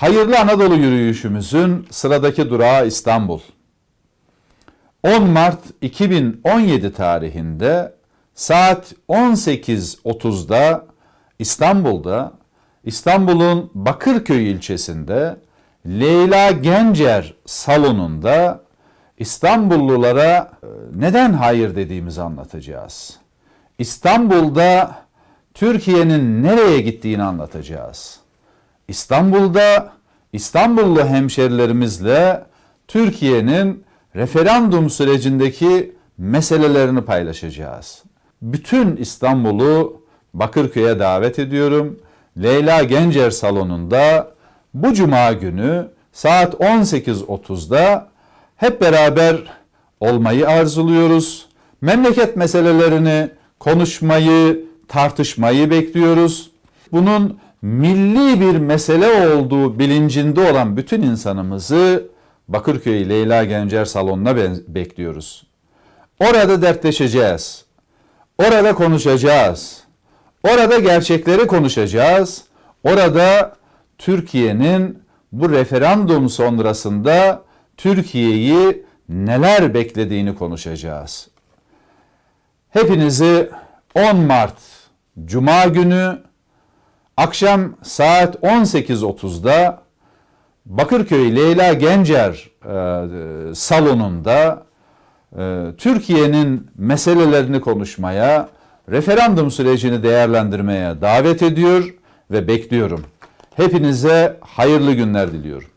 Hayırlı Anadolu yürüyüşümüzün sıradaki durağı İstanbul. 10 Mart 2017 tarihinde saat 18.30'da İstanbul'da İstanbul'un Bakırköy ilçesinde Leyla Gencer salonunda İstanbullulara ee, neden hayır dediğimizi anlatacağız. İstanbul'da Türkiye'nin nereye gittiğini anlatacağız. İstanbul'da İstanbullu hemşerilerimizle Türkiye'nin referandum sürecindeki meselelerini paylaşacağız. Bütün İstanbul'u Bakırköy'e davet ediyorum. Leyla Gencer salonunda bu cuma günü saat 18.30'da hep beraber olmayı arzuluyoruz. Memleket meselelerini konuşmayı, tartışmayı bekliyoruz. Bunun milli bir mesele olduğu bilincinde olan bütün insanımızı Bakırköy Leyla Gencer salonuna bekliyoruz. Orada dertleşeceğiz. Orada konuşacağız. Orada gerçekleri konuşacağız. Orada Türkiye'nin bu referandum sonrasında Türkiye'yi neler beklediğini konuşacağız. Hepinizi 10 Mart Cuma günü akşam saat 18.30'da Bakırköy Leyla Gencer e, salonunda e, Türkiye'nin meselelerini konuşmaya, referandum sürecini değerlendirmeye davet ediyor ve bekliyorum. Hepinize hayırlı günler diliyorum.